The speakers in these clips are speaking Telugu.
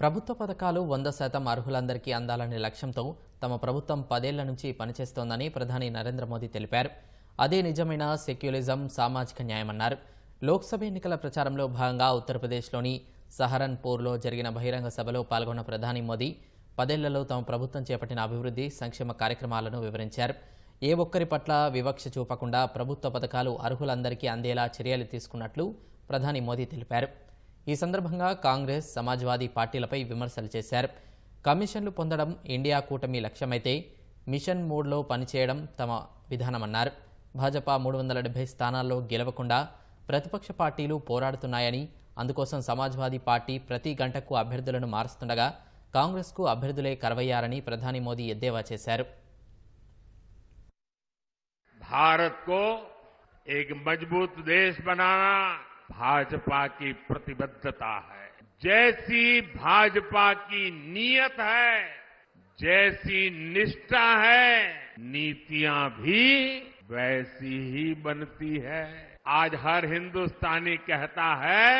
ప్రభుత్వ పథకాలు వంద శాతం అర్హులందరికీ అందాలనే లక్ష్యంతో తమ ప్రభుత్వం పదేళ్ల నుంచి పనిచేస్తోందని ప్రధాని నరేంద్ర మోదీ తెలిపారు అదే నిజమైన సెక్యులిజం సామాజిక న్యాయమన్నారు లోక్సభ ఎన్నికల ప్రచారంలో భాగంగా ఉత్తరప్రదేశ్లోని సహరన్పూర్లో జరిగిన బహిరంగ సభలో పాల్గొన్న ప్రధాని మోదీ పదేళ్లలో తమ ప్రభుత్వం చేపట్టిన అభివృద్ధి సంక్షేమ కార్యక్రమాలను వివరించారు ఏ ఒక్కరి పట్ల వివక్ష చూపకుండా ప్రభుత్వ పథకాలు అర్హులందరికీ అందేలా చర్యలు తీసుకున్నట్లు ప్రధాని మోదీ తెలిపారు ఈ సందర్భంగా కాంగ్రెస్ సమాజ్వాదీ పార్టీలపై విమర్శలు చేశారు కమిషన్లు పొందడం ఇండియా కూటమి లక్ష్యమైతే మిషన్ మూడ్లో పనిచేయడం తమ విధానమన్నారు భాజపా మూడు వందల డెబ్బై స్థానాల్లో గెలవకుండా ప్రతిపక్ష పార్టీలు పోరాడుతున్నాయని అందుకోసం సమాజ్వాదీ పార్టీ ప్రతి గంటకు అభ్యర్థులను మారుస్తుండగా కాంగ్రెస్కు అభ్యర్థులే కరవయ్యారని ప్రధాని మోదీ ఎద్దేవా చేశారు భారత్ भाजपा की प्रतिबद्धता है जैसी भाजपा की नीयत है जैसी निष्ठा है नीतियां भी वैसी ही बनती है आज हर हिंदुस्तानी कहता है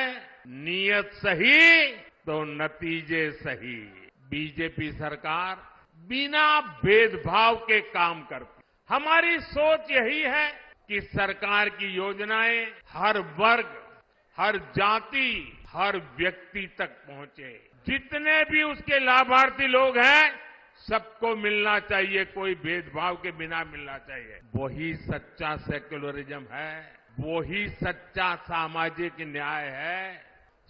नीयत सही तो नतीजे सही बीजेपी सरकार बिना भेदभाव के काम करती हमारी सोच यही है कि सरकार की योजनाएं हर वर्ग हर जाति हर व्यक्ति तक पहुंचे जितने भी उसके लाभार्थी लोग हैं सबको मिलना चाहिए कोई भेदभाव के बिना मिलना चाहिए वही सच्चा सेक्युलरिज्म है वही सच्चा सामाजिक न्याय है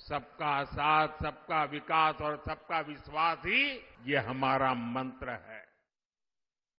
सबका साथ सबका विकास और सबका विश्वास ही ये हमारा मंत्र है